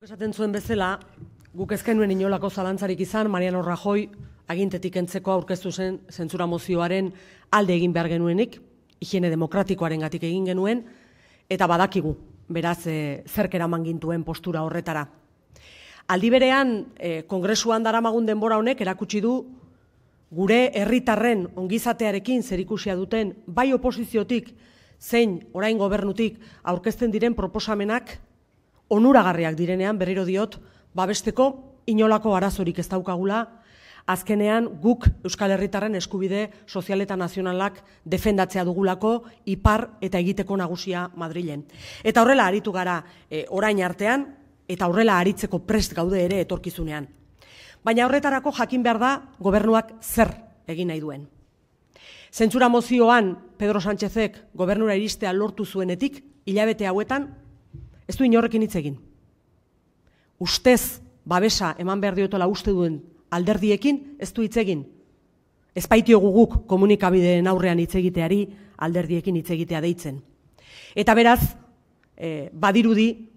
Esaten zuen bezala, guk ezken nuen inolako zalantzarik izan, Mariano Rajoy agintetik entzeko aurkeztu zen zentzura mozioaren alde egin behar genuenik, higiene demokratikoaren gatik egin genuen, eta badakigu, beraz, e, eh, zerkera postura horretara. Aldi berean, e, kongresuan daramagun denbora honek erakutsi du gure herritarren ongizatearekin zerikusia duten bai oposiziotik zein orain gobernutik aurkezten diren proposamenak onuragarriak direnean berriro diot babesteko inolako arazorik ez daukagula azkenean guk Euskal Herritarren eskubide sozial eta nazionalak defendatzea dugulako ipar eta egiteko nagusia Madrilen. Eta horrela aritu gara e, orain artean eta horrela aritzeko prest gaude ere etorkizunean. Baina horretarako jakin behar da gobernuak zer egin nahi duen. Zentsura mozioan Pedro Sánchezek gobernura iristea lortu zuenetik hilabete hauetan ez du inorrekin hitz egin. Ustez, babesa eman behar diotola uste duen alderdiekin, ez du hitz egin. Ez guk komunikabideen aurrean hitz egiteari alderdiekin hitz egitea deitzen. Eta beraz, eh, badirudi,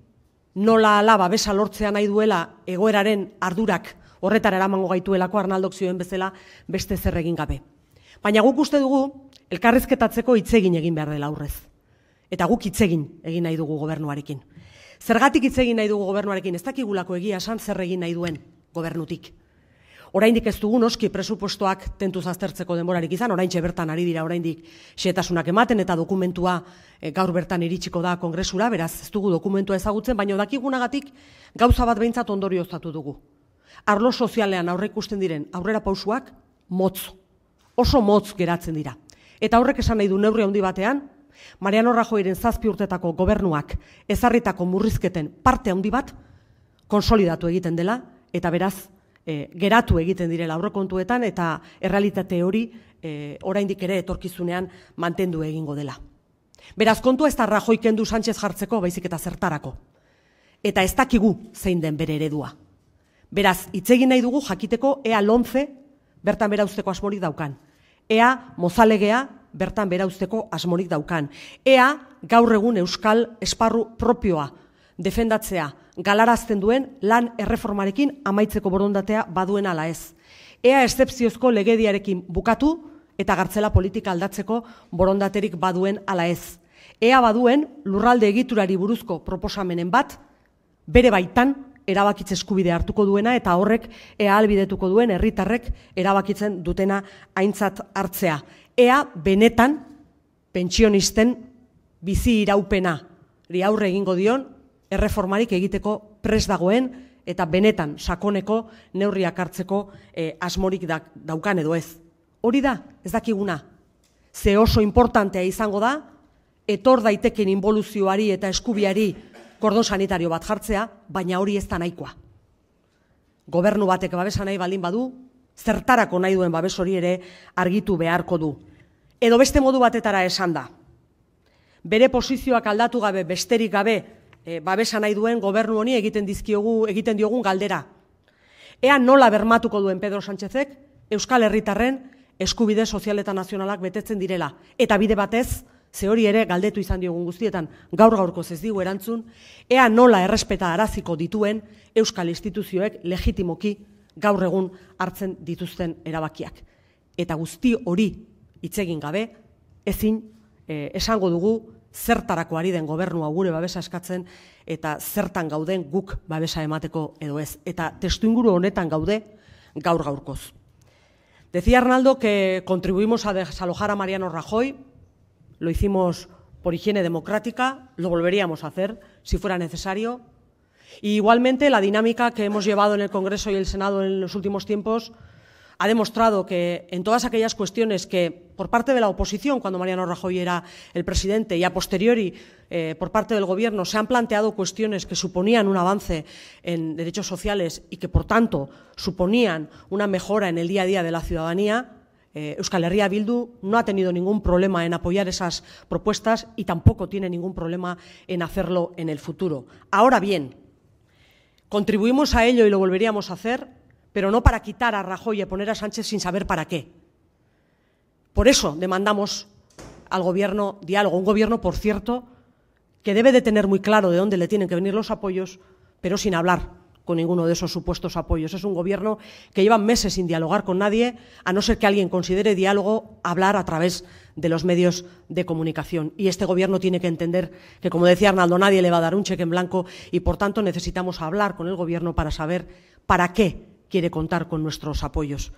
nola ala babesa lortzea nahi duela egoeraren ardurak horretara eramango gaituelako arnaldok zioen bezala beste zer egin gabe. Baina guk uste dugu, elkarrizketatzeko hitz egin egin behar dela aurrez. Eta guk hitz egin egin nahi dugu gobernuarekin. Zergatik hitz egin nahi dugu gobernuarekin, ez dakigulako egia esan zer egin nahi duen gobernutik. Oraindik ez dugu noski presupostoak tentu zaztertzeko denborarik izan, orain bertan ari dira oraindik xetasunak ematen eta dokumentua eh, gaur bertan iritsiko da kongresura, beraz ez dugu dokumentua ezagutzen, baina dakigunagatik gauza bat behintzat ondorioztatu dugu. Arlo sozialean aurre ikusten diren aurrera pausuak motz, oso motz geratzen dira. Eta horrek esan nahi du neurri handi batean, Mariano Rajoyren zazpi urtetako gobernuak ezarritako murrizketen parte handi bat konsolidatu egiten dela eta beraz eh, geratu egiten direla aurrekontuetan eta errealitate hori e, oraindik ere etorkizunean mantendu egingo dela. Beraz kontua ez da Rajoy kendu Sánchez jartzeko baizik eta zertarako. Eta ez dakigu zein den bere eredua. Beraz, hitz egin nahi dugu jakiteko ea lonze bertan bera usteko asmorik daukan. Ea mozalegea bertan berauzteko asmorik daukan. Ea gaur egun euskal esparru propioa defendatzea galarazten duen lan erreformarekin amaitzeko borondatea baduen ala ez. Ea estepziozko legediarekin bukatu eta gartzela politika aldatzeko borondaterik baduen ala ez. Ea baduen lurralde egiturari buruzko proposamenen bat bere baitan erabakitze eskubide hartuko duena eta horrek ea albidetuko duen herritarrek erabakitzen dutena aintzat hartzea ea benetan pentsionisten bizi iraupena li aurre egingo dion erreformarik egiteko pres dagoen eta benetan sakoneko neurriak hartzeko e, asmorik daukan edo ez. Hori da, ez dakiguna. Ze oso importantea izango da etor daiteken involuzioari eta eskubiari kordon sanitario bat jartzea, baina hori ez da nahikoa. Gobernu batek babesa nahi baldin badu, zertarako nahi duen babes hori ere argitu beharko du. Edo beste modu batetara esan da. Bere posizioak aldatu gabe, besterik gabe, e, babesa nahi duen gobernu honi egiten dizkiogu, egiten diogun galdera. Ea nola bermatuko duen Pedro Sánchezek, Euskal Herritarren eskubide sozial eta nazionalak betetzen direla. Eta bide batez, ze hori ere galdetu izan diogun guztietan, gaur gaurko ez digu erantzun, ea nola errespeta araziko dituen Euskal Instituzioek legitimoki gaur egun hartzen dituzten erabakiak. Eta guzti hori itsegin gabe, ezin eh, esango dugu zertarako ari den gobernu augure babesa eskatzen eta zertan gauden guk babesa emateko edo ez. Eta testu inguru honetan gaude gaur gaurkoz. Decía Arnaldo que contribuimos a desalojar a Mariano Rajoy, lo hicimos por higiene democrática, lo volveríamos a hacer si fuera necesario, igualmente, la dinámica que hemos llevado en el Congreso y el Senado en los últimos tiempos ha demostrado que en todas aquellas cuestiones que, por parte de la oposición, cuando Mariano Rajoy era el presidente, y a posteriori, eh, por parte del Gobierno, se han planteado cuestiones que suponían un avance en derechos sociales y que, por tanto, suponían una mejora en el día a día de la ciudadanía, eh, Euskal Herria Bildu no ha tenido ningún problema en apoyar esas propuestas y tampoco tiene ningún problema en hacerlo en el futuro. Ahora bien, Contribuimos a ello y lo volveríamos a hacer, pero no para quitar a Rajoy y poner a Sánchez sin saber para qué. Por eso demandamos al Gobierno diálogo, un Gobierno, por cierto, que debe de tener muy claro de dónde le tienen que venir los apoyos, pero sin hablar con ninguno de esos supuestos apoyos. Es un gobierno que lleva meses sin dialogar con nadie, a no ser que alguien considere diálogo hablar a través de los medios de comunicación. Y este gobierno tiene que entender que, como decía Arnaldo, nadie le va a dar un cheque en blanco y, por tanto, necesitamos hablar con el gobierno para saber para qué quiere contar con nuestros apoyos.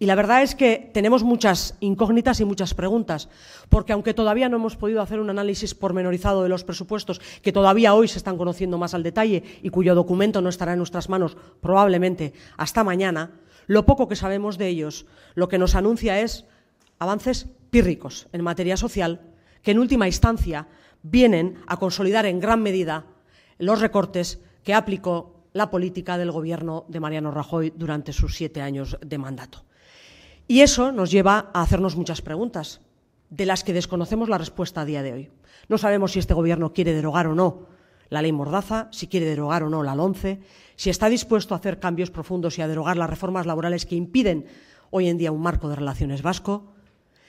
Y la verdad es que tenemos muchas incógnitas y muchas preguntas, porque aunque todavía no hemos podido hacer un análisis pormenorizado de los presupuestos, que todavía hoy se están conociendo más al detalle y cuyo documento no estará en nuestras manos probablemente hasta mañana, lo poco que sabemos de ellos lo que nos anuncia es avances pírricos en materia social, que en última instancia vienen a consolidar en gran medida los recortes que aplicó la política del Gobierno de Mariano Rajoy durante sus siete años de mandato. Y eso nos lleva a hacernos muchas preguntas, de las que desconocemos la respuesta a día de hoy. No sabemos si este Gobierno quiere derogar o no la ley Mordaza, si quiere derogar o no la LONCE, si está dispuesto a hacer cambios profundos y a derogar las reformas laborales que impiden hoy en día un marco de relaciones vasco,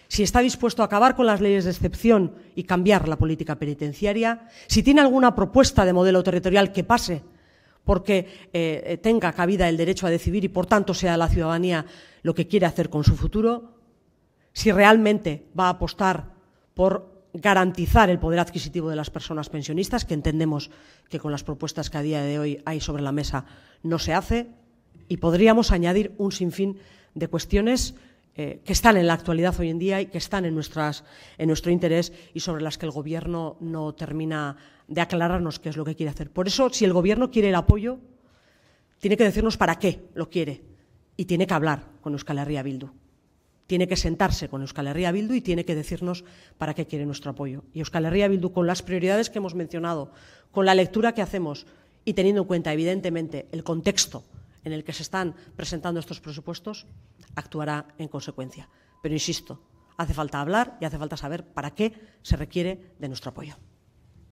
si está dispuesto a acabar con las leyes de excepción y cambiar la política penitenciaria, si tiene alguna propuesta de modelo territorial que pase porque eh, eh, tenga cabida el derecho a decidir y por tanto sea la ciudadanía lo que quiere hacer con su futuro, si realmente va a apostar por garantizar el poder adquisitivo de las personas pensionistas, que entendemos que con las propuestas que a día de hoy hay sobre la mesa no se hace, y podríamos añadir un sinfín de cuestiones eh, que están en la actualidad hoy en día y que están en, en nuestro interés y sobre las que el Gobierno no termina de aclararnos qué es lo que quiere hacer. Por eso, si el Gobierno quiere el apoyo, tiene que decirnos para qué lo quiere y tiene que hablar con Euskal Herria Bildu. Tiene que sentarse con Euskal Herria Bildu y tiene que decirnos para qué quiere nuestro apoyo. Y Euskal Herria Bildu, con las prioridades que hemos mencionado, con la lectura que hacemos y teniendo en cuenta, evidentemente, el contexto en el que se están presentando estos presupuestos actuará en consecuencia. Pero insisto, hace falta hablar y hace falta saber para qué se requiere de nuestro apoyo.